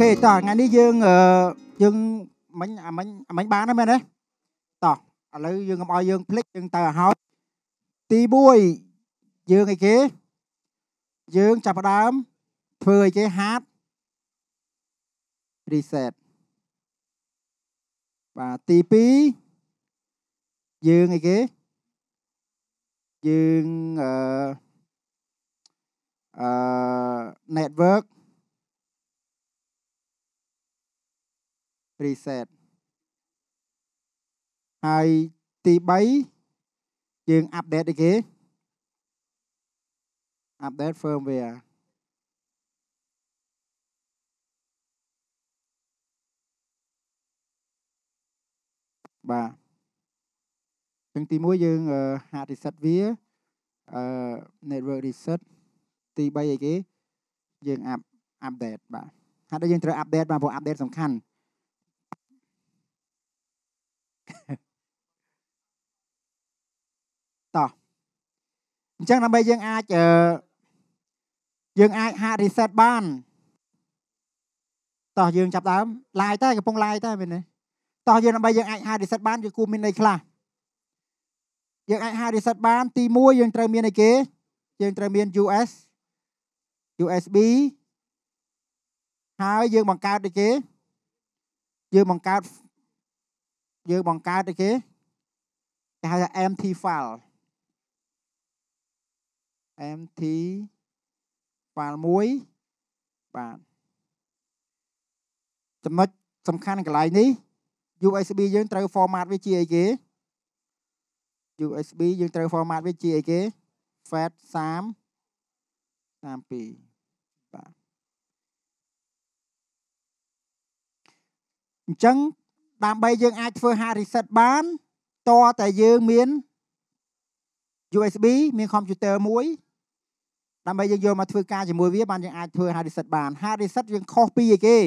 ខេតោះថ្ងៃនេះយើងយើងមិញអាមិញអាមិញបានហើយមែនទេតោះឥឡូវយើងកុំឲ្យយើងភ្លេចយើងទៅឲ្យហើយទី1យើងអីគេយើងចាប់ផ្ដើមធ្វើអីគេហាត់ reset បាទទី2យើងអីគេយើងអឺអឺ network reset ហើយទី3យើង update អីគេ update firmware បាទចឹងទី1យើងហាក់ reset វាអឺ network reset ទី3អីគេយើង update បាទហើយដល់យើងត្រូវ update បាទព្រោះ update សំខាន់អញ្ចឹងដើម្បីយើងអាចយើងអាចហាក់ reset បានតោះយើងចាប់ដើម live តែកំពុង live តែមែនទេតោះយើងដើម្បីយើងអាចហាក់ reset បានគឺគួរមានន័យខ្លះយើងអាចហាក់ reset បាន ទី1យើងត្រូវមានអីគេយើងត្រូវមាន US USB ហើយយើងបង្កើតអីគេយើងបង្កើតយើងបង្កើតអីគេគេហៅថា MT file MT ប៉ាល់1បាទចំណុចសំខាន់កន្លែងនេះ USB យើងត្រូវ format វាជាអីគេ USB យើងត្រូវ format វាជាអីគេ FAT 30 32បាទអញ្ចឹងដើម្បីយើងអាចធ្វើ hard reset បានតតែយើងមាន USB មាន computer មួយដើម្បីយើងយកមកធ្វើការជាមួយវាបានយើងអាចធ្វើ hard reset បាន hard reset យើងខុសពីឯគេ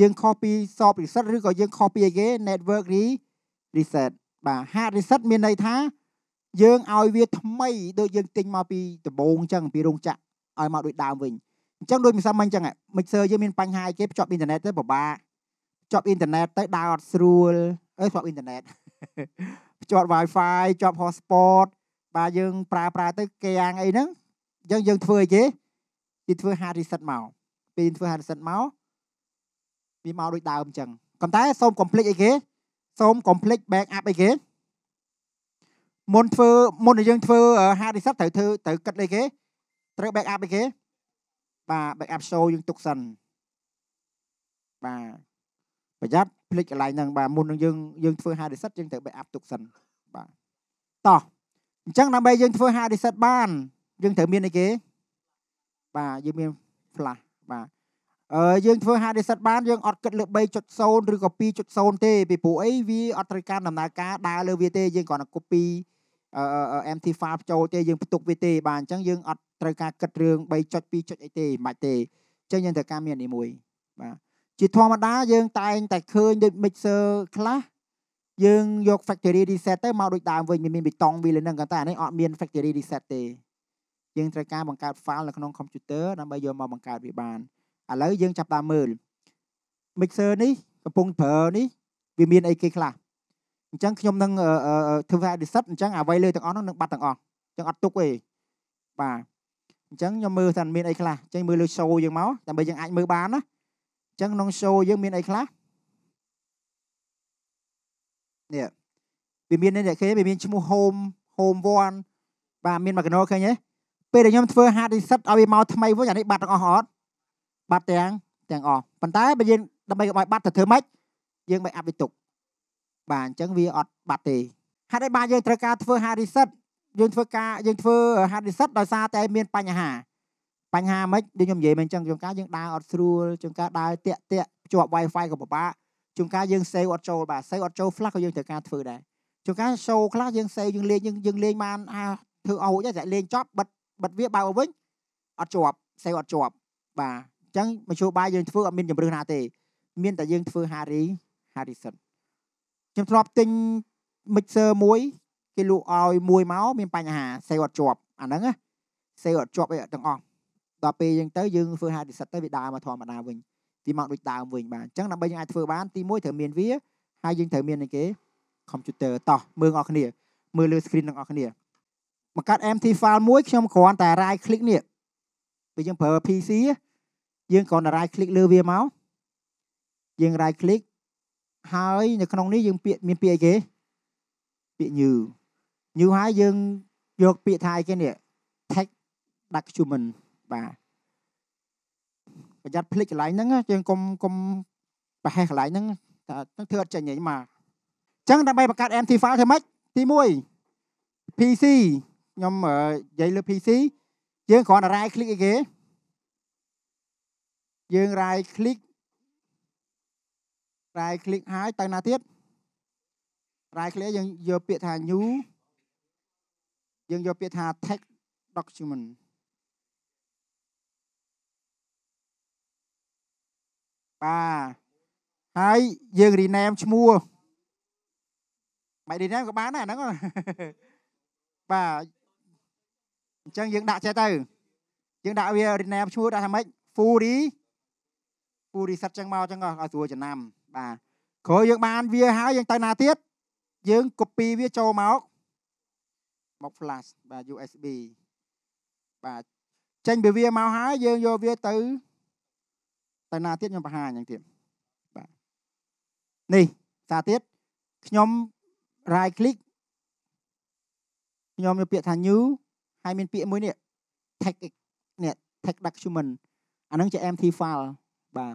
យើងខុសពី soft reset ឬក៏យើងខុសពីឯគេ network reset បាទ hard reset មានន័យថាយើងឲ្យវាថ្មីដូចយើងទិញមកពីដំបូងអញ្ចឹងពីរោងចក្រឲ្យមកដូចដើមវិញអញ្ចឹងដូចមិនសមមិញអញ្ចឹងមិចសើយើងមានបញ្ហាអីគេភ្ជាប់អ៊ីនធឺណិតទៅពិបាកភ្ជាប់អ៊ីនធឺណិតទៅដើរអត់ស្រួលអើភ្ជាប់អ៊ីនធឺណិតភ្ជាប់ Wi-Fi ភ្ជាប់ hotspot បាទយើង ប្រើប្រើទៅកៀងអីហ្នឹងអញ្ចឹងយើងធ្វើអីគេគេធ្វើ hard reset មកពេលធ្វើ hard reset មកវាមកដូចដើមអញ្ចឹងប៉ុន្តែ សូមកុំភ្លេចអីគេសូមកុំភ្លេច back up អីគេមុនធ្វើមុនដែលយើងធ្វើ hard reset ត្រូវធ្វើត្រូវគិតអីគេត្រូវ back up អីគេបាទ back up show យើងទុកសិនបាទប្រយ័ត្នភ្លេចកន្លែងហ្នឹងបាទមុននឹងយើងយើងធ្វើ hard reset យើងត្រូវ back up ទុកសិនបាទតោះអញ្ចឹងដើម្បីយើងធ្វើ hard reset បានយើងត្រូវមានអីគេបាទយើងមាន flash បាទអឺយើងធ្វើ hard reset បានយើងអត់គិតលើ3.0ឬក៏2.0ទេពីព្រោះអីវាអត់ត្រូវការដំណើរការដើរលើវាទេយើងគ្រាន់តែ copy MT5 ចូលទេយើងផ្ទុកវាទេ បាទអញ្ចឹងយើងអត់ត្រូវការគិតរឿង3.2.0អីទេមិនបាច់ទេអញ្ចឹងយើងត្រូវការមាននេះមួយបាទជាធម្មតាយើងតែងតែឃើញដូច mixer ខ្លះយើងយក factory reset ទៅមកដូចដើមវិញមានបេតុងវាលើនឹងក៏តែអានេះអត់មាន factory reset ទេយើងត្រូវការបង្កើត file នៅក្នុង computer ដើម្បីយកមកបង្កើតវាបានឥឡូវយើងចាប់តាមមើល mixer នេះកំពុងប្រើនេះវាមានអីគេខ្លះអញ្ចឹងខ្ញុំនឹងធ្វើ edit អញ្ចឹងអ្វីលើទាំងអស់នោះនឹងបាត់ទាំងអស់អញ្ចឹងអត់ទុកទេបាទអញ្ចឹងខ្ញុំមើលថាមានអីខ្លះអញ្ចឹងមើលលើ show យើងមកដើម្បីយើងអាចមើលបានណាអញ្ចឹងក្នុង show យើងមានអីខ្លះនេះវាមានអ្នកគេវាមានឈ្មោះ home home one បាទមានមួយកណោឃើញទេពេលដែលខ្ញុំធ្វើ hard reset ឲ្យវាមកថ្មីវិញអានេះបាត់ទាំងអស់អត់បាត់ទាំងទាំងអស់ប៉ុន្តែបើយើងដើម្បីកុំឲ្យបាត់ទៅធ្វើម៉េចយើងមិនអាប់វាទុកបាទអញ្ចឹងវាអត់បាត់ទេហេតុអីបានយើងត្រូវការធ្វើ hard reset យើងធ្វើការយើងធ្វើ hard reset ដោយសារតែមានបញ្ហាបញ្ហាមិនដូចខ្ញុំនិយាយមិនអញ្ចឹងជួនកាលយើងដើរអត់ស្រួលជួនកាលដើរតាក់តាក់ភ្ជាប់ Wi-Fi ក៏ពិបាកជួនកាលយើង save អត់ចូលបាទ save អត់ចូលខ្លះក៏យើងត្រូវការធ្វើដែរជួនកាល show ខ្លះយើង save យើងលេងយើងលេងបានអាធ្វើអោចតែលេងចប់បិទបិទវាបើកមកវិញអត់ជាប់សេវអត់ជាប់បាទអញ្ចឹងមជ្ឈបាយយើងធ្វើអត់មានជំរឿនណាទេ មានតែយើងធ្វើ Harry Harrison ខ្ញុំធ្លាប់ទិញ mixer មួយគេលក់ឲ្យមួយមកមាន បញ្ហាសេវអត់ជាប់អាហ្នឹងណាសេវអត់ជាប់អីទាំងអស់ដល់ពេលយើងទៅយើងធ្វើ Harrison ទៅវាដើរមកធម្មតាវិញទីមកដូចដើមវិញបាទអញ្ចឹងដើម្បីយើងអាចធ្វើបានទី1ត្រូវមានវាហើយយើងត្រូវមានអីគេ computer តោះមើលអ្នកគ្នាមើលលើ screen ទាំងអស់គ្នាបង្កើត MT file មួយខ្ញុំគ្រាន់តែ right click នេះពេលយើងប្រើ PC យើងគ្រាន់តែ right click លើវាមកយើង right click ហើយនៅក្នុងនេះយើងពាក្យមានពាក្យអីគេពាក្យ new new ហើយយើងយកពាក្យថាអីគេនេះ tag document បាទប្រយ័ត្នភ្លេចកន្លែងហ្នឹងយើងកុំកុំប្រហែសកន្លែងហ្នឹងតែធ្វើអត់ចេញអីមកអញ្ចឹងដើម្បីបង្កើត MT file ធ្វើម៉េចទី1 PC ខ្ញុំនិយាយលើ ờ, PC là right click ghế, អីគេយើង right click right click ហើយទៅណាទៀត right click hà nhú, យើងយកពាក្យថា new hà text document បាទហើយយើង rename ឈ្មោះមិន rename ក៏បានដែរហ្នឹងបាទ អញ្ចឹងយើងដាក់ចេះទៅយើងដាក់វា rename ឈ្មោះដាក់ថាម៉េច Fury Fury សិតចឹងមកចឹងឲ្យស្រួលចំណាំបាទក្រោយយើងបានវាហើយយើងទៅណាទៀតយើង copy វាចូលមកមក flash បាទ USB បាទចេញពីវាមកហើយយើងយកវាទៅទៅណាទៀតខ្ញុំបង្ហាញយ៉ាងទៀតបាទនេះសារទៀតខ្ញុំ right click ខ្ញុំយកពាក្យថា new ហើយមានពាក្យមួយនេះ tag នេះ tag document អាហ្នឹងជា MT file បា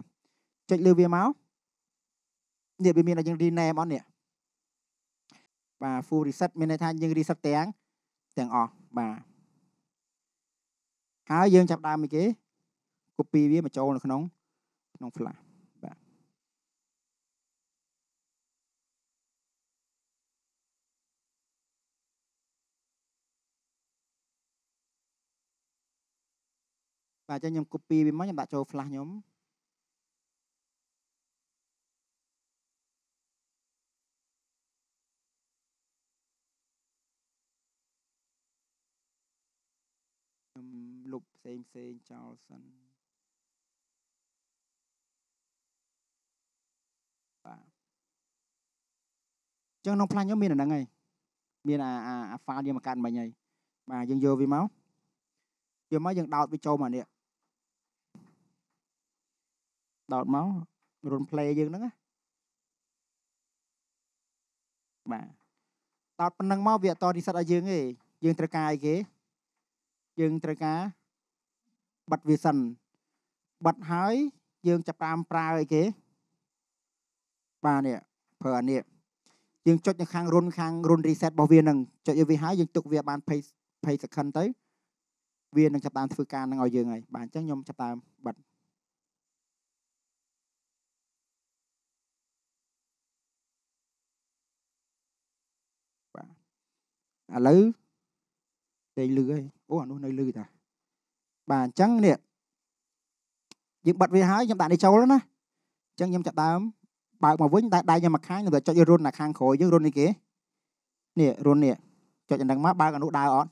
ទចុចលើវាមកនេះវាមានឲ្យយើង rename អត់នេះបាទ full reset មានន័យថាយើង reset ទាំងទាំងអស់បាទហើយយើងចាប់ដើមអីគេ copy វាមកចូលនៅក្នុងក្នុង flash បាទចឹងខ្ញុំ copy វាមកខ្ញុំដាក់ចូល flash ខ្ញុំខ្ញុំលុបផ្សេងផ្សេងចោលសិនបាទចឹងក្នុង flash ខ្ញុំមានអាហ្នឹងហើយមានអាអា file យើងមកកាត់មិញហើយបាទយើងយកវាមកយកមកយើងដោតវាចូលមកនេះដោតមករុន play យើងហ្នឹងណាបាទដោតប៉ុណ្ណឹងមកវាអត់តរីសិតឲ្យយើងទេយើងត្រូវការអីគេយើងត្រូវការបិទវាសិនបិទហើយយើងចាប់តាមប្រើអីគេបាទនេះប្រើអានេះយើងចុចនៅខាងរុនខាងរុន reset របស់វានឹងចុចយកវាហើយយើងទុកវាបាន20 20 second ទៅវានឹងចាប់តាមធ្វើការនឹងឲ្យយើងហើយបាទអញ្ចឹងខ្ញុំចាប់តាមបិទឥឡូវតែលឺហើយអូអានោះនៅលឺតាបាទអញ្ចឹងនេះយើងបិទវាហើយខ្ញុំដាក់នេះចូលណាអញ្ចឹងខ្ញុំចាប់ដើមបើកមកវិញតែដៃខ្ញុំមកខាងខ្ញុំទៅចុចរុនខាងក្រោយយើងរុននេះគេនេះរុននេះចុចអណ្ដឹងមកបើកអានោះដើរអត់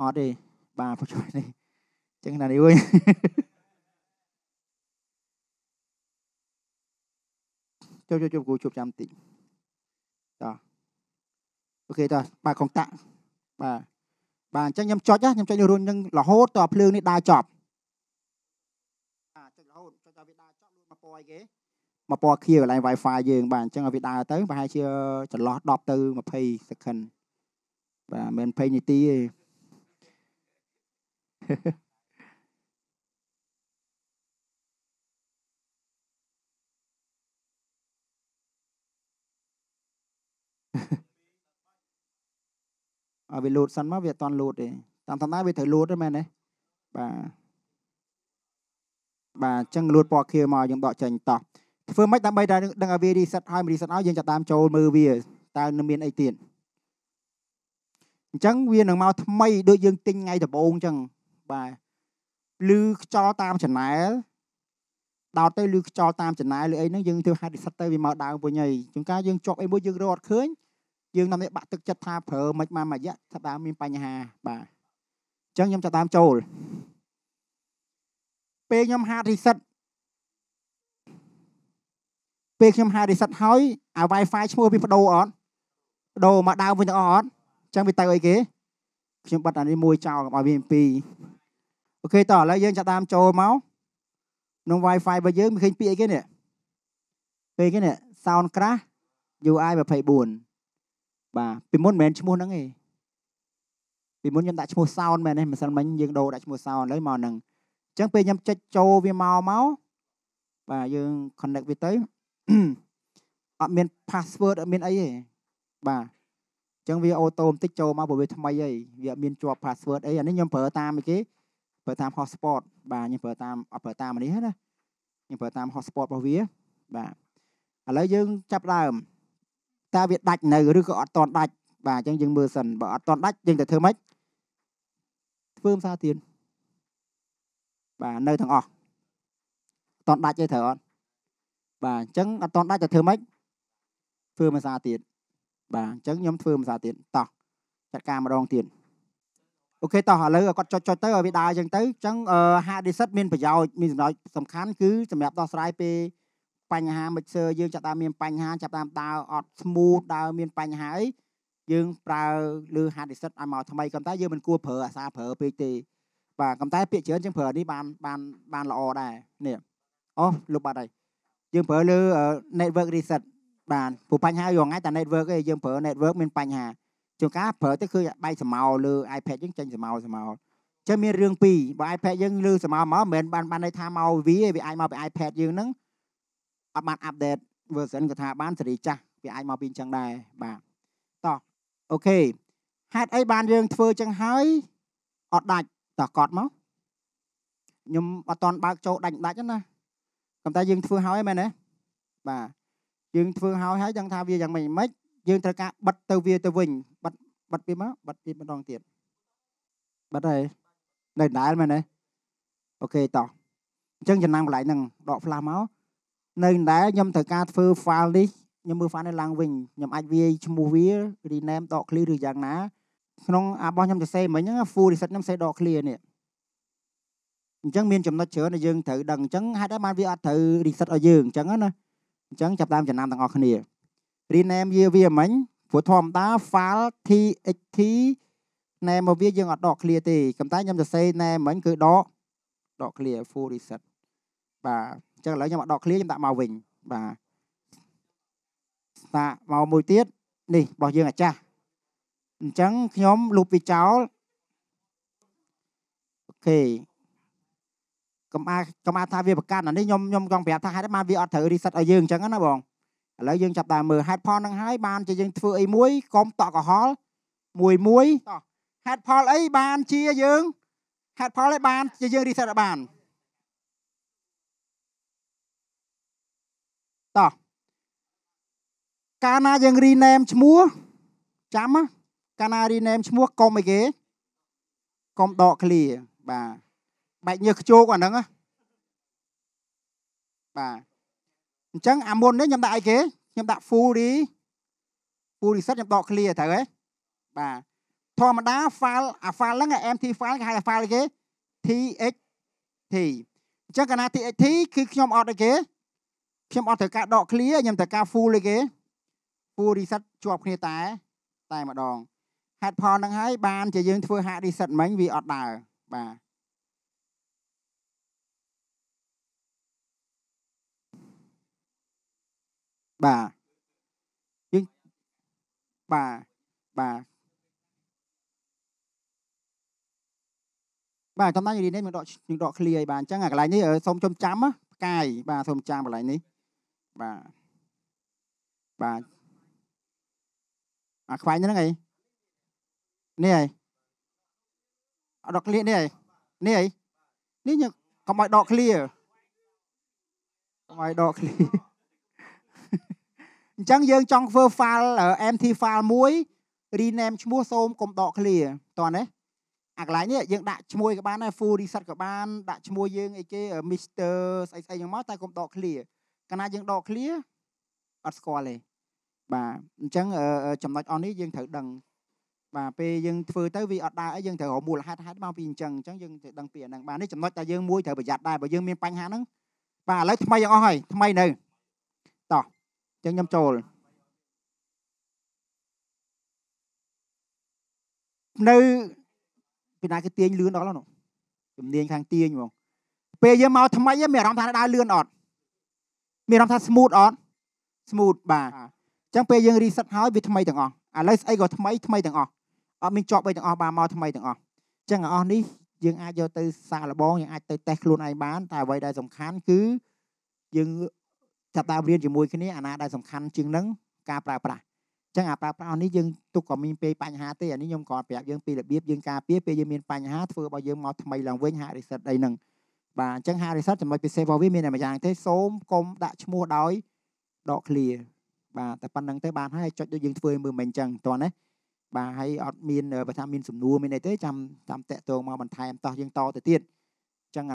អត់ទេបាទពុចនេះអញ្ចឹងណានេះវិញជប់ជប់ជប់គូជប់ចាំតិចអូខេតោះបាទកុងតាក់បាទបាទអញ្ចឹងខ្ញុំចុចណាខ្ញុំចុចរួចនឹងរហូតតភ្លើងនេះដើរចប់បាទចុចរហូតចុចដល់វាដើរចប់លួចមកពណ៌អីគេមកពណ៌ខៀវកន្លែង Wi-Fi យើងបាទអញ្ចឹងឲ្យវាដើរទៅប្រហែលជាចន្លោះ10ទៅ20 second បាទមិន20នាទីទេឲ្យវាលោតសិនមកវាអត់តាន់លោតទេតាមធម្មតាវាត្រូវលោតទេមែនទេបាទបាទអញ្ចឹងលោតពណ៌ខៀវមកយើងដកចេញតោះធ្វើម៉េចដើម្បីតែដឹងឲ្យវារីសិតហើយរីសិតឲ្យយើងចាប់តាមចូលមើលវាតើនឹងមានអីទៀតអញ្ចឹងវានឹងមកថ្មីដូចយើងទិញថ្ងៃដំបូងអញ្ចឹងបាទលឺខ្យល់តាមឆានែលដោតទៅលឺខ្យល់តាមឆានែលឬអីហ្នឹងយើងធ្វើហាត់រីសិតទៅវាមកដើមវិញហើយជួនកាលយើងជាប់អីមួយយើងរត់ឃើញយើងនាំនេះបាក់ទឹកចិត្តថាប្រើមិនបានមួយរយៈថាដើមមានបញ្ហាបាទអញ្ចឹងខ្ញុំចាប់ដើមចូលពេលខ្ញុំហាត់ reset ពេលខ្ញុំហាត់ reset ហើយ អា Wi-Fi ឈ្មោះវាបដូរអត់បដូរមកដើមវិញទាំងអស់អត់អញ្ចឹងវាទៅអីគេខ្ញុំបិទអានេះមួយចោលកុំឲ្យវាពីរអូខេតោះឥឡូវយើងចាប់ដើមចូលមកក្នុង Wi-Fi របស់យើងមានឃើញពាក្យអីគេនេះពេលគេនេះ sound crash UI 24បាទពីមុនមិនមែនឈ្មោះហ្នឹងទេពីមុនខ្ញុំដាក់ឈ្មោះសោនមែនទេមិនសិនមិញយើងដូរដាក់ឈ្មោះសោនឥឡូវមកហ្នឹងអញ្ចឹងពេលខ្ញុំចុចចូលវាមកមកបាទយើង connect វាទៅអត់មាន password អត់មានអីទេបាទអញ្ចឹងវាអូតូបន្តិចចូលមកព្រោះវាថ្មីហើយវាអត់មានជាប់ password អីអានេះខ្ញុំប្រើតាមអីគេប្រើតាម hotspot បាទខ្ញុំប្រើតាមអត់ប្រើតាមអានេះណាខ្ញុំប្រើតាម hotspot របស់វាបាទឥឡូវយើងចាប់ដើមតើវាដាច់នៅឬក៏អត់តន់ដាច់បាទអញ្ចឹងយើងមើលសិនបើអត់តន់ដាច់យើងទៅធ្វើម៉េចធ្វើភាសាទៀតបាទនៅទាំងអស់អត់តន់ដាច់ទេត្រូវអត់បាទអញ្ចឹងអត់តន់ដាច់ទៅធ្វើម៉េចធ្វើភាសាទៀតបាទអញ្ចឹងខ្ញុំធ្វើភាសាទៀតតោះចាត់ការម្ដងទៀតអូខេតោះឥឡូវគាត់ចុចចុចទៅឲ្យវាដើរអញ្ចឹងទៅអញ្ចឹងហាឌីសិតមានប្រយោជន៍មានចំណុចសំខាន់គឺសម្រាប់ដោះស្រាយពេលបញ្ហា mixer យើងចាប់ដើមមានបញ្ហាចាប់ដើមដើរអត់ smooth ដើរមានបញ្ហាអីយើងប្រើលើ hard disk ឲ្យមកថ្មីប៉ុន្តែយើងមិនគួរប្រើអាសាប្រើពេកទេបាទប៉ុន្តែពាក្យច្រើនជាងប្រើនេះបានបានបានល្អដែរនេះអូលុបបាត់ហើយយើងប្រើលើ network reset បានព្រោះបញ្ហាយងថ្ងៃតែ network ឯងយើងប្រើ network មានបញ្ហាជួនកាលប្រើទៅគឺបែកស្រមោលលើ iPad យើងចេញស្រមោលស្រមោលចឹងមានរឿងពីរបើ iPad យើងលើស្រមោលមកមិនមែនបានបានន័យថាមកវាវាអាចមកពី iPad យើងហ្នឹងអត់បានអាប់ដេត version គាត់ថាបានសេរីចាស់វាអាចមកពីអញ្ចឹងដែរបាទតោះអូខេហេតុអីបានយើងធ្វើអញ្ចឹងហើយអត់ដាច់តោះកត់មកខ្ញុំអត់តន់បើកចូលដាច់ដាច់ណាប៉ុន្តែយើងធ្វើហើយមែនទេបាទយើងធ្វើហើយហើយដឹងថាវាយ៉ាងម៉េចម៉េចយើងត្រូវការបិទទៅវាទៅវិញបិទបិទពីមកបិទពីម្ដងទៀតបិទហើយនៅដដែលមែនទេអូខេតោះអញ្ចឹងចំណាំកន្លែងហ្នឹងដក flash មកនៅដែរខ្ញុំត្រូវការធ្វើ file នេះខ្ញុំមើល file នេះឡើងវិញខ្ញុំអាចវាយឈ្មោះវា rename dot clear ឬយ៉ាងណាក្នុងអារបស់ខ្ញុំទៅសេមិញហ្នឹង full reset ខ្ញុំសេ dot clear នេះអញ្ចឹងមានចំណុចច្រើនដែលយើងត្រូវដឹងអញ្ចឹងហេតុអីបានវាអត់ត្រូវ reset ឲ្យយើងអញ្ចឹងណាអញ្ចឹងចាប់តាមចំណាំទាំងអស់គ្នា rename វាវាមិញព្រោះធម្មតា file txt name មកវាយើងអត់ដក clear ទេប៉ុន្តែខ្ញុំសរសេរ name មិញគឺដកដក clear full reset បាទអញ្ចឹងឥឡូវខ្ញុំអត់ដកឃ្លាខ្ញុំដាក់មកវិញបាទដាក់មកមួយទៀតនេះរបស់យើងអាចាស់អញ្ចឹងខ្ញុំលុបវាចោលអូខេកំអាកំអាថាវាប្រកាន់អានេះខ្ញុំខ្ញុំកងប្រាប់ថាហេតុបានវាអត់ត្រូវ reset ឲ្យយើងអញ្ចឹងណាបងឥឡូវយើងចាប់ដើមមើល head poll ហ្នឹងហើយបានជាយើងធ្វើអីមួយកុំតក់កំហល់មួយមួយ head poll អីបានជាយើង head poll ឯបានជាយើង reset ឲ្យបានកាលណាយើង rename ឈ្មោះចាំកាលណា rename ឈ្មោះកុំអីគេកុំដក clear បាទបែកញើសខ្ជោកអាហ្នឹងបាទអញ្ចឹងអាមុននេះខ្ញុំដាក់អីគេ ខ្ញុំដាក់ full re full reset ខ្ញុំដក clear ត្រូវទេបាទធម្មតា file អា file ហ្នឹង MT file គេហៅថា file គេ TXT អញ្ចឹងកាលណា TXT គឺខ្ញុំអត់អីគេខ្ញុំអត់ត្រូវការដក clear ខ្ញុំត្រូវការ full អីគេពូរីសិតជាប់គ្នាតែតែម្ដងហេតុផលហ្នឹងហើយបានជាយើងធ្វើហាក់រីសិតមិញវាអត់ដើរបាទបាទយើងបាទបាទបាទតំណាងរៀននេះមិនដកនឹងដកឃ្លីឲ្យបានអញ្ចឹងអាកន្លែងនេះសូមចំចាំផ្កាយបាទសូមចាំកន្លែងនេះបាទបាទអាខ្វាញ់ហ្នឹងអីនេះអីអត់ដកឃ្លៀនេះអីនេះអីនេះខ្ញុំកុំឲ្យដកឃ្លៀកុំឲ្យដកឃ្លៀអញ្ចឹងយើងចង់ធ្វើ file MT file មួយ rename ឈ្មោះសូមកុំដកឃ្លៀតោះណាអាកន្លែងនេះយើងដាក់ឈ្មោះក៏បានដែរ full reset ក៏បានដាក់ឈ្មោះយើងអីគេ Mr ស្អីស្អីយ៉ាងមកតែកុំដក clear កាលណាយើងដក clear អត់ស្គាល់ទេបាទអញ្ចឹងចំណុចអស់នេះយើងត្រូវដឹងបាទពេលយើងធ្វើទៅវាអត់ដើរអីយើងត្រូវរកមូលហេតុហេតុមកពីអញ្ចឹងអញ្ចឹងយើងត្រូវដឹងពីអាហ្នឹងបាទនេះចំណុចតែយើងមួយត្រូវប្រយ័ត្នដែរបើយើងមានបញ្ហាហ្នឹងបាទឥឡូវថ្មីទាំងអស់ហើយថ្មីនៅតោះអញ្ចឹងខ្ញុំចូលនៅពីណាគេទាញលឿនដល់នោះជំនាញខាងទាញហ្មងពេលយើងមកថ្មីមានអារម្មណ៍ថាដើរលឿនអត់មានអារម្មណ៍ថា smooth អត់ smooth បាទចឹងពេលយើង reset ហើយវាថ្មីទាំងអស់ឥឡូវស្អីក៏ថ្មីថ្មីទាំងអស់អត់មានជាប់អីទាំងអស់បានមកថ្មីទាំងអស់ចឹងអស់នេះយើងអាចយកទៅសាកល្បងយើងអាចទៅតេស្តខ្លួនឯងបានតែអ្វីដែលសំខាន់គឺយើងចាប់ដើមរៀនជាមួយគ្នា អាណាដែលសំខាន់ជាងនឹងការប្រើប្រាស់ចឹងអាប្រើប្រាស់នេះយើងទុកក៏មានពេលបញ្ហាទេអានេះខ្ញុំក៏ប្រាប់យើងពីរបៀបយើងការពារពេលយើងមានបញ្ហាធ្វើឲ្យយើងមកថ្មីឡើងវិញហាក់ reset អីហ្នឹងបាទអញ្ចឹងហាក់ reset ចំណុចពិសេសរបស់វាមានតែម្យ៉ាងទេសូមកុំដាក់ឈ្មោះដោយដក clear បាទតែប៉ុណ្្នឹងទេបានហើយចុចដូចយើងធ្វើមើលមិញអញ្ចឹងតោះណាបាទហើយអត់មានបើថាមានសំណួរមានអីទេចាំតាមតាក់ទងមកបន្ថែមតោះយើងតទៅទៀត